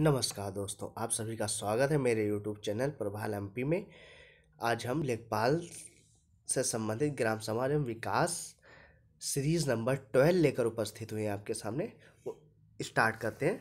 नमस्कार दोस्तों आप सभी का स्वागत है मेरे यूट्यूब चैनल प्रभाल एमपी में आज हम लेखपाल से संबंधित ग्राम समाज एवं विकास सीरीज नंबर ट्वेल्व लेकर उपस्थित हुए हैं आपके सामने स्टार्ट करते हैं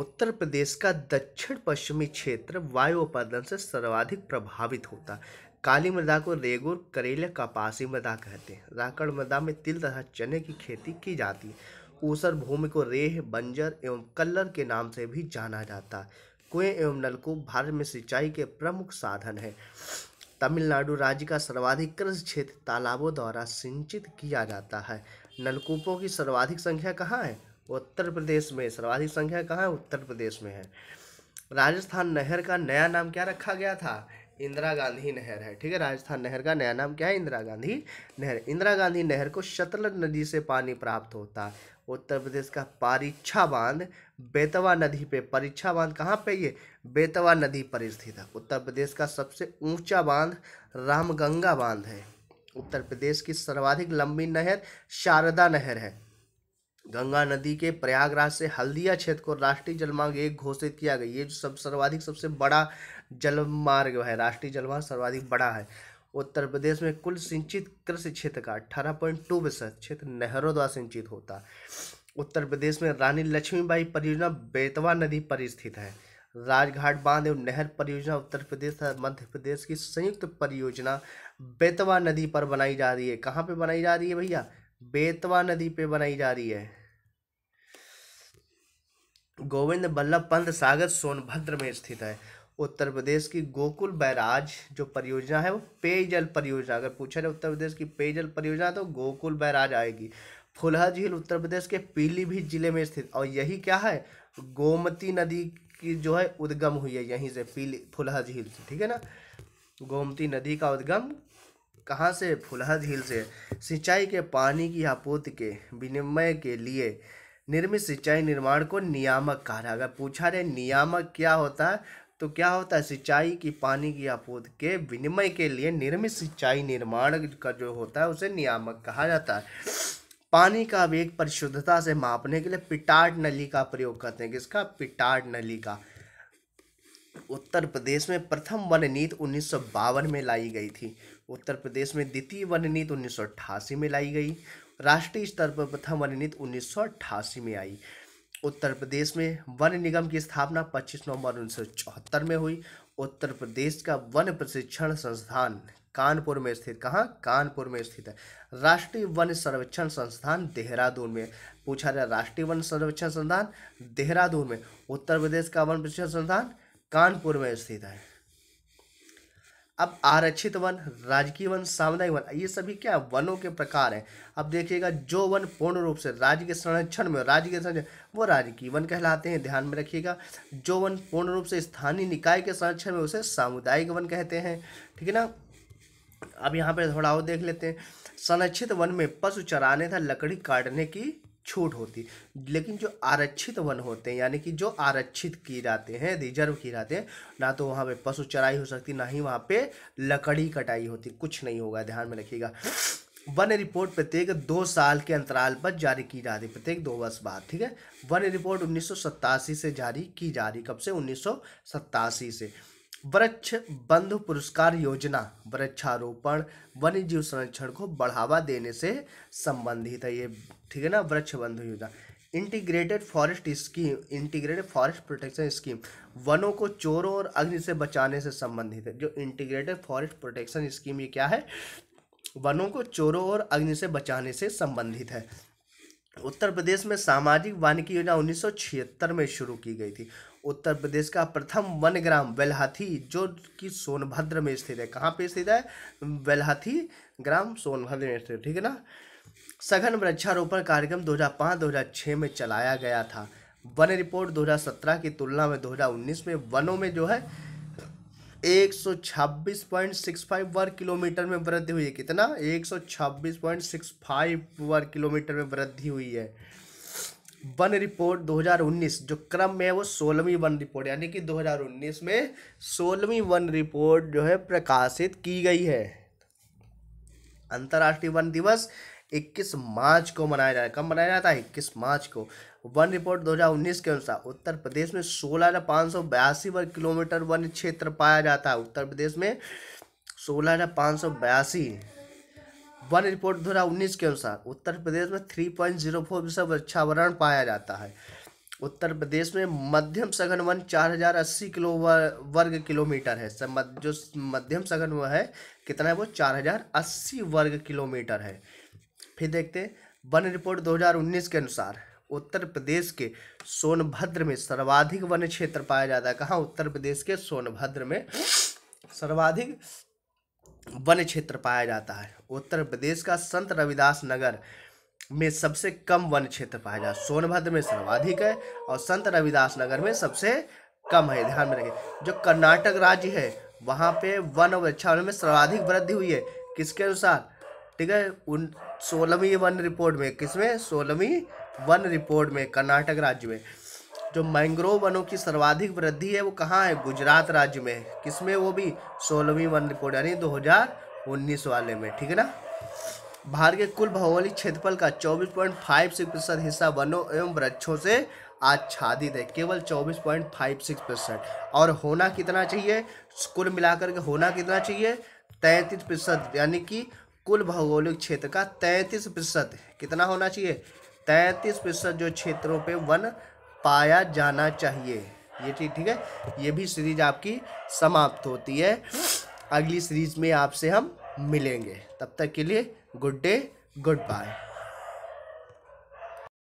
उत्तर प्रदेश का दक्षिण पश्चिमी क्षेत्र वायु उत्पादन से सर्वाधिक प्रभावित होता काली मृदा को रेगुर करेले कपासी मृदा कहते हैं राकड़ मृदा में तिल तथा चने की खेती की जाती है ऊसर भूमि को रेह बंजर एवं कल्लर के नाम से भी जाना जाता है कुएं एवं नलकूप भारत में सिंचाई के प्रमुख साधन हैं तमिलनाडु राज्य का सर्वाधिक कृषि क्षेत्र तालाबों द्वारा सिंचित किया जाता है नलकूपों की सर्वाधिक संख्या कहाँ है उत्तर प्रदेश में सर्वाधिक संख्या कहाँ है उत्तर प्रदेश में है राजस्थान नहर का नया नाम क्या रखा गया था इंदिरा गांधी नहर है ठीक है राजस्थान नहर का नया नाम क्या है इंदिरा गांधी नहर इंदिरा गांधी नहर को शतलज नदी से पानी प्राप्त होता है उत्तर प्रदेश का परीक्षा बांध बेतवा नदी पे परीक्षा बांध कहाँ पे ये बेतवा नदी पर स्थित है उत्तर प्रदेश का सबसे ऊंचा बांध रामगंगा बांध है उत्तर प्रदेश की सर्वाधिक लंबी नहर शारदा नहर है गंगा नदी के प्रयागराज से हल्दिया क्षेत्र को राष्ट्रीय जलमार्ग एक घोषित किया गया ये सब सर्वाधिक सबसे बड़ा जलमार्ग है राष्ट्रीय जलमार्ग सर्वाधिक बड़ा है उत्तर प्रदेश में कुल सिंचित कृषि क्षेत्र का अठारह पॉइंट टू प्रतिशत क्षेत्र नहरों द्वारा सिंचित होता उत्तर प्रदेश में रानी लक्ष्मीबाई परियोजना बेतवा नदी पर स्थित है राजघाट बांध एवं नहर परियोजना उत्तर प्रदेश और मध्य प्रदेश की संयुक्त परियोजना बेतवा नदी पर बनाई जा रही है कहाँ पे बनाई जा रही है भैया बेतवा नदी पे बनाई जा रही है गोविंद बल्लभ पंत सागर सोनभद्र में स्थित है उत्तर प्रदेश की गोकुल बैराज जो परियोजना है वो पेयजल परियोजना अगर पूछा जाए उत्तर प्रदेश की पेयजल परियोजना तो गोकुल बैराज आएगी फुलहा झील उत्तर प्रदेश के पीलीभीत जिले में स्थित और यही क्या है गोमती नदी की जो है उद्गम हुई है यहीं से पीली फुलहा झील से ठीक है ना गोमती नदी का उद्गम कहाँ से फुलहा झील से सिंचाई के पानी की आपूर्ति के विनिमय के लिए निर्मित सिंचाई निर्माण को नियामक कहा अगर पूछा जाए नियामक क्या होता है तो क्या होता है सिंचाई की पानी की आपूर्ति के विनिमय के लिए निर्मित सिंचाई निर्माण का जो होता है उसे नियामक कहा जाता है पानी का वेग परिशुद्धता से मापने के लिए पिटार्ड नली का प्रयोग करते हैं किसका पिटाड नली का उत्तर प्रदेश में प्रथम वन नीति उन्नीस में लाई गई थी उत्तर प्रदेश में द्वितीय वन नीति उन्नीस में लाई गई राष्ट्रीय स्तर पर प्रथम वन नीति उन्नीस में आई उत्तर प्रदेश में वन निगम की स्थापना 25 नवंबर उन्नीस में हुई उत्तर प्रदेश का वन प्रशिक्षण संस्थान कानपुर में स्थित कहाँ कानपुर में स्थित है राष्ट्रीय वन सर्वेक्षण संस्थान देहरादून में पूछा जाए राष्ट्रीय वन सर्वेक्षण संस्थान देहरादून में उत्तर प्रदेश का वन प्रशिक्षण संस्थान कानपुर में स्थित है अब आरक्षित वन राजकीय वन सामुदायिक वन ये सभी क्या वनों के प्रकार हैं अब देखिएगा जो वन पूर्ण रूप से राज्य के संरक्षण में राज्य के संरक्षण वो राजकीय वन कहलाते हैं ध्यान में रखिएगा जो वन पूर्ण रूप से स्थानीय निकाय के संरक्षण में उसे सामुदायिक वन कहते हैं ठीक है ना अब यहाँ पर थोड़ा और देख लेते हैं संरक्षित वन में पशु चराने था लकड़ी काटने की छूट होती लेकिन जो आरक्षित वन होते हैं यानी कि जो आरक्षित किए जाते हैं रिजर्व किए जाते हैं ना तो वहाँ पे पशु चराई हो सकती ना ही वहाँ पे लकड़ी कटाई होती कुछ नहीं होगा ध्यान में रखिएगा वन रिपोर्ट प्रत्येक दो साल के अंतराल पर जारी की जा रही प्रत्येक दो वर्ष बाद ठीक है वन रिपोर्ट उन्नीस से जारी की जा रही कब से उन्नीस से वृक्ष बंधु पुरस्कार योजना वृक्षारोपण वन्य जीव संरक्षण को बढ़ावा देने से संबंधित है ये ठीक है ना वृक्ष बंधु योजना integrated forest scheme integrated forest protection scheme वनों को चोरों और अग्नि से बचाने से संबंधित है जो इंटीग्रेटेड फॉरेस्ट प्रोटेक्शन स्कीम ये क्या है वनों को चोरों और अग्नि से बचाने से संबंधित है उत्तर प्रदेश में सामाजिक वानिकी योजना उन्नीस में शुरू की गई थी उत्तर प्रदेश का प्रथम वन ग्राम वेलहाथी जो कि सोनभद्र में स्थित है कहाँ पे स्थित है वेलहाथी ग्राम सोनभद्र में स्थित ठीक है ना सघन वृक्षारोपण कार्यक्रम 2005-2006 में चलाया गया था वन रिपोर्ट 2017 की तुलना में 2019 में वनों में जो है एक सौ छब्बीस पॉइंट सिक्स फाइव वर्ग किलोमीटर में वृद्धि हुई है कितना एक सौ छब्बीस पॉइंट सिक्स फाइव वर्ग किलोमीटर में वृद्धि हुई है वन रिपोर्ट 2019 जो क्रम में है वो सोलहवीं वन रिपोर्ट यानी कि 2019 में सोलहवीं वन रिपोर्ट जो है प्रकाशित की गई है अंतर्राष्ट्रीय वन दिवस 21 मार्च को मनाया जाता है कब मनाया जाता है इक्कीस मार्च को वन रिपोर्ट 2019 के अनुसार उत्तर प्रदेश में सोलह हज़ार पाँच सौ बयासी वर्ग किलोमीटर वन क्षेत्र पाया जाता है उत्तर प्रदेश में सोलह हज़ार पाँच सौ बयासी वन रिपोर्ट दो हज़ार उन्नीस के अनुसार उत्तर प्रदेश में थ्री पॉइंट जीरो फोर फीसद वृक्षावरण पाया जाता है उत्तर प्रदेश में मध्यम सघन वन चार हजार अस्सी किलो वर्ग किलोमीटर है जो मध्यम सघन वन है कितना है वो चार हजार अस्सी वर्ग किलोमीटर है फिर देखते हैं वन रिपोर्ट 2019 के अनुसार उत्तर प्रदेश के सोनभद्र में सर्वाधिक वन क्षेत्र पाया जाता है कहाँ उत्तर प्रदेश के सोनभद्र में सर्वाधिक वन क्षेत्र पाया जाता है उत्तर प्रदेश का संत रविदास नगर में सबसे कम वन क्षेत्र पाया जाता है सोनभद्र में सर्वाधिक है और संत रविदास नगर में सबसे कम है ध्यान में रखें जो कर्नाटक राज्य है वहाँ पे वन वृक्षारोपण में सर्वाधिक वृद्धि हुई है किसके अनुसार ठीक है उन सोलहवीं वन रिपोर्ट में किसमें सोलहवीं वन रिपोर्ट में कर्नाटक राज्य में जो मैंग्रोव वनों की सर्वाधिक वृद्धि है वो कहाँ है गुजरात राज्य में किस में वो भी सोलहवीं वन रिपोर्ट यानी 2019 वाले में ठीक है ना भारत के कुल भौगोलिक क्षेत्रफल का पॉइंट प्रतिशत हिस्सा वनों एवं वृक्षों से आच्छादित है केवल 24.56 प्रतिशत और होना कितना चाहिए कुल मिलाकर के होना कितना चाहिए तैंतीस प्रतिशत यानी कि कुल भौगोलिक क्षेत्र का तैंतीस प्रतिशत कितना होना चाहिए तैंतीस प्रतिशत जो क्षेत्रों पे वन पाया जाना चाहिए ये ठीक ठीक है ये भी सीरीज आपकी समाप्त होती है अगली सीरीज में आपसे हम मिलेंगे तब तक के लिए गुड डे गुड बाय